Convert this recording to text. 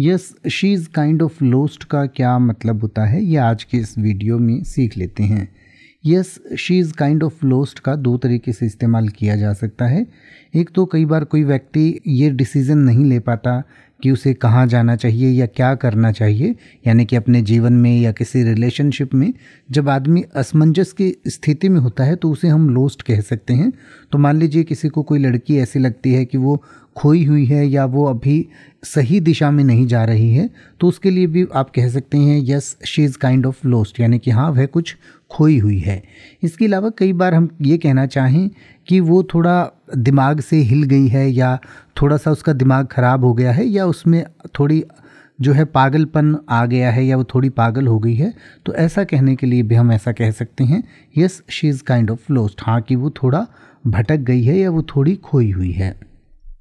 yes she is kind of lost का क्या मतलब होता है ये आज के इस वीडियो में सीख लेते हैं yes she is kind of lost का दो तरीके से इस्तेमाल किया जा सकता है एक तो कई बार कोई व्यक्ति ये डिसीज़न नहीं ले पाता कि उसे कहाँ जाना चाहिए या क्या करना चाहिए यानी कि अपने जीवन में या किसी रिलेशनशिप में जब आदमी असमंजस की स्थिति में होता है तो उसे हम लोस्ट कह सकते हैं तो मान लीजिए किसी को कोई लड़की ऐसी लगती है कि वो खोई हुई है या वो अभी सही दिशा में नहीं जा रही है तो उसके लिए भी आप कह सकते हैं yes she is kind of lost यानी कि हाँ वह कुछ खोई हुई है इसके अलावा कई बार हम ये कहना चाहें कि वो थोड़ा दिमाग से हिल गई है या थोड़ा सा उसका दिमाग ख़राब हो गया है या उसमें थोड़ी जो है पागलपन आ गया है या वो थोड़ी पागल हो गई है तो ऐसा कहने के लिए भी हम ऐसा कह सकते हैं yes she is kind of lost हाँ कि वो थोड़ा भटक गई है या वो थोड़ी खोई हुई है